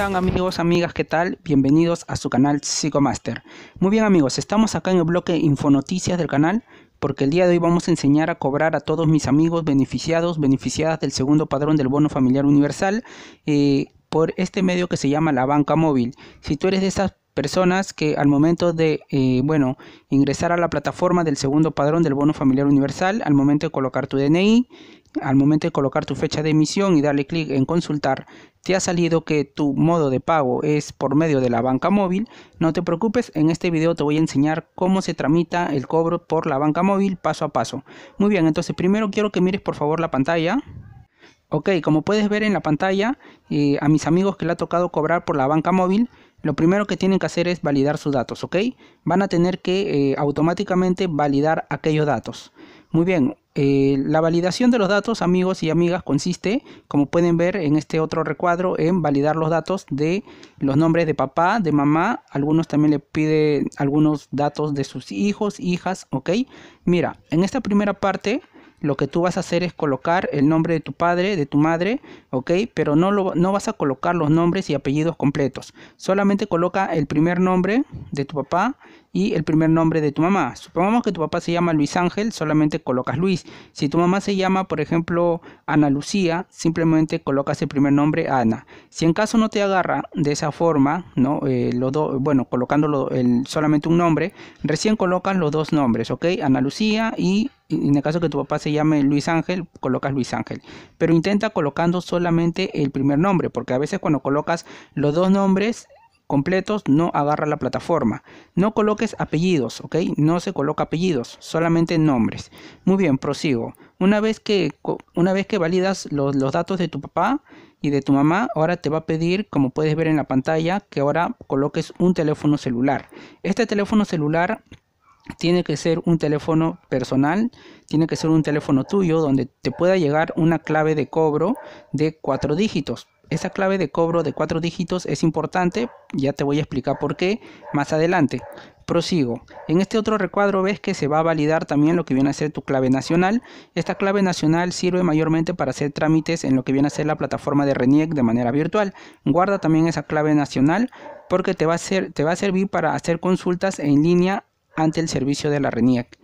amigos, amigas? ¿Qué tal? Bienvenidos a su canal Psicomaster. Muy bien amigos, estamos acá en el bloque Infonoticias del canal porque el día de hoy vamos a enseñar a cobrar a todos mis amigos beneficiados, beneficiadas del segundo padrón del bono familiar universal eh, por este medio que se llama la banca móvil. Si tú eres de esas personas que al momento de, eh, bueno, ingresar a la plataforma del segundo padrón del bono familiar universal, al momento de colocar tu DNI, al momento de colocar tu fecha de emisión y darle clic en consultar, te ha salido que tu modo de pago es por medio de la banca móvil, no te preocupes, en este video te voy a enseñar cómo se tramita el cobro por la banca móvil paso a paso. Muy bien, entonces primero quiero que mires por favor la pantalla. Ok, como puedes ver en la pantalla, eh, a mis amigos que le ha tocado cobrar por la banca móvil, lo primero que tienen que hacer es validar sus datos, ¿ok? Van a tener que eh, automáticamente validar aquellos datos. Muy bien, eh, la validación de los datos, amigos y amigas, consiste, como pueden ver en este otro recuadro, en validar los datos de los nombres de papá, de mamá, algunos también le piden algunos datos de sus hijos, hijas, ¿ok? Mira, en esta primera parte lo que tú vas a hacer es colocar el nombre de tu padre, de tu madre, ¿ok? Pero no, no vas a colocar los nombres y apellidos completos. Solamente coloca el primer nombre de tu papá, y el primer nombre de tu mamá. Supongamos que tu papá se llama Luis Ángel, solamente colocas Luis. Si tu mamá se llama, por ejemplo, Ana Lucía, simplemente colocas el primer nombre Ana. Si en caso no te agarra de esa forma, ¿no? Eh, bueno, colocando solamente un nombre, recién colocas los dos nombres, ¿ok? Ana Lucía y en el caso que tu papá se llame Luis Ángel, colocas Luis Ángel. Pero intenta colocando solamente el primer nombre, porque a veces cuando colocas los dos nombres, completos no agarra la plataforma. No coloques apellidos, ¿ok? No se coloca apellidos, solamente nombres. Muy bien, prosigo. Una vez que, una vez que validas los, los datos de tu papá y de tu mamá, ahora te va a pedir, como puedes ver en la pantalla, que ahora coloques un teléfono celular. Este teléfono celular tiene que ser un teléfono personal, tiene que ser un teléfono tuyo donde te pueda llegar una clave de cobro de cuatro dígitos. Esa clave de cobro de cuatro dígitos es importante, ya te voy a explicar por qué más adelante. Prosigo. En este otro recuadro ves que se va a validar también lo que viene a ser tu clave nacional. Esta clave nacional sirve mayormente para hacer trámites en lo que viene a ser la plataforma de RENIEC de manera virtual. Guarda también esa clave nacional porque te va a, ser, te va a servir para hacer consultas en línea ante el servicio de la RENIEC.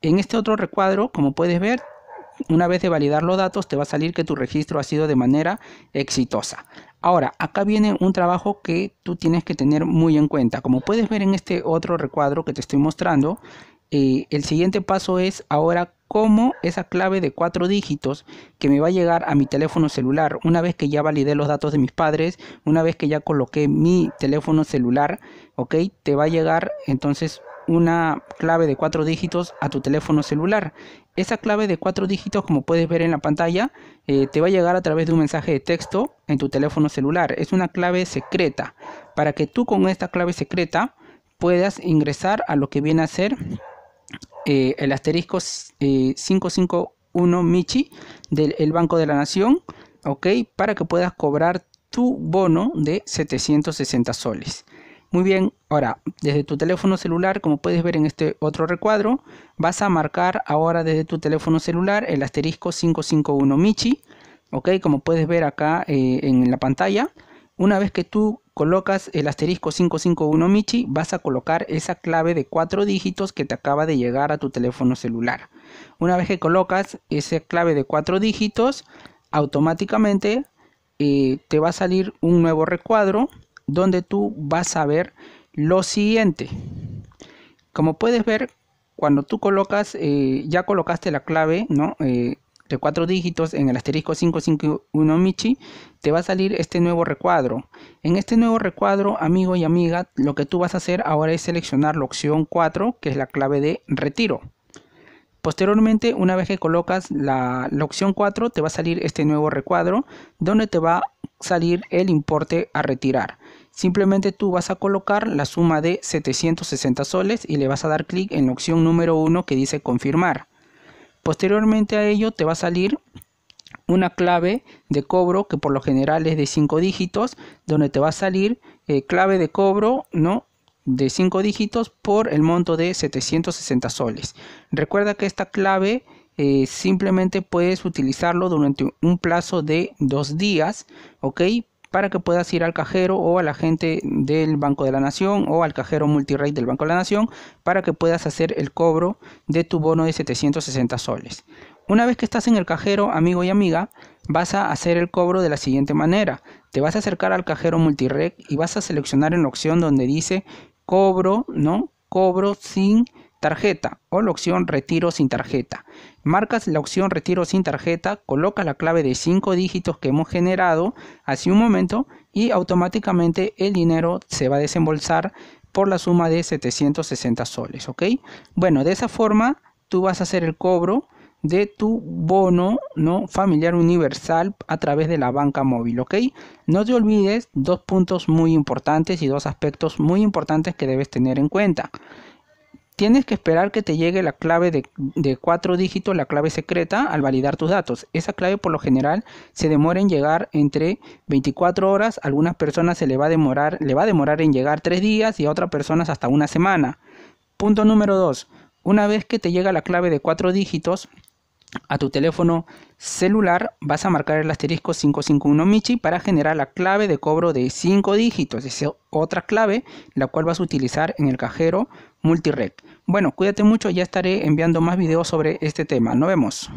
En este otro recuadro, como puedes ver, una vez de validar los datos, te va a salir que tu registro ha sido de manera exitosa. Ahora, acá viene un trabajo que tú tienes que tener muy en cuenta. Como puedes ver en este otro recuadro que te estoy mostrando, eh, el siguiente paso es ahora cómo esa clave de cuatro dígitos que me va a llegar a mi teléfono celular una vez que ya validé los datos de mis padres, una vez que ya coloqué mi teléfono celular, ok, te va a llegar entonces una clave de cuatro dígitos a tu teléfono celular. Esa clave de cuatro dígitos, como puedes ver en la pantalla, eh, te va a llegar a través de un mensaje de texto en tu teléfono celular. Es una clave secreta. Para que tú con esta clave secreta puedas ingresar a lo que viene a ser eh, el asterisco 551 eh, Michi del Banco de la Nación, ¿ok? Para que puedas cobrar tu bono de 760 soles. Muy bien, ahora desde tu teléfono celular, como puedes ver en este otro recuadro, vas a marcar ahora desde tu teléfono celular el asterisco 551 Michi, ok, como puedes ver acá eh, en la pantalla. Una vez que tú colocas el asterisco 551 Michi, vas a colocar esa clave de cuatro dígitos que te acaba de llegar a tu teléfono celular. Una vez que colocas esa clave de cuatro dígitos, automáticamente eh, te va a salir un nuevo recuadro donde tú vas a ver lo siguiente. Como puedes ver, cuando tú colocas, eh, ya colocaste la clave, ¿no? Eh, de cuatro dígitos en el asterisco 551 Michi, te va a salir este nuevo recuadro. En este nuevo recuadro, amigo y amiga, lo que tú vas a hacer ahora es seleccionar la opción 4, que es la clave de retiro. Posteriormente, una vez que colocas la, la opción 4, te va a salir este nuevo recuadro, donde te va a salir el importe a retirar. Simplemente tú vas a colocar la suma de 760 soles y le vas a dar clic en la opción número 1 que dice confirmar. Posteriormente a ello te va a salir una clave de cobro que por lo general es de 5 dígitos, donde te va a salir eh, clave de cobro, ¿no? de 5 dígitos por el monto de 760 soles. Recuerda que esta clave eh, simplemente puedes utilizarlo durante un plazo de 2 días, ¿ok? para que puedas ir al cajero o a la gente del Banco de la Nación o al cajero multirate del Banco de la Nación para que puedas hacer el cobro de tu bono de 760 soles. Una vez que estás en el cajero, amigo y amiga, vas a hacer el cobro de la siguiente manera. Te vas a acercar al cajero multirec y vas a seleccionar en la opción donde dice cobro, ¿no? Cobro sin Tarjeta o la opción retiro sin tarjeta. Marcas la opción retiro sin tarjeta, coloca la clave de 5 dígitos que hemos generado hace un momento y automáticamente el dinero se va a desembolsar por la suma de 760 soles, ¿ok? Bueno, de esa forma tú vas a hacer el cobro de tu bono no familiar universal a través de la banca móvil, ¿ok? No te olvides dos puntos muy importantes y dos aspectos muy importantes que debes tener en cuenta. Tienes que esperar que te llegue la clave de, cuatro dígitos, la clave secreta, al validar tus datos. Esa clave por lo general se demora en llegar entre 24 horas, a algunas personas se le va a demorar, le va a demorar en llegar tres días y a otras personas hasta una semana. Punto número 2. Una vez que te llega la clave de cuatro dígitos a tu teléfono celular, vas a marcar el asterisco 551 Michi para generar la clave de cobro de 5 dígitos. Es otra clave la cual vas a utilizar en el cajero multirec. Bueno, cuídate mucho, ya estaré enviando más videos sobre este tema. Nos vemos.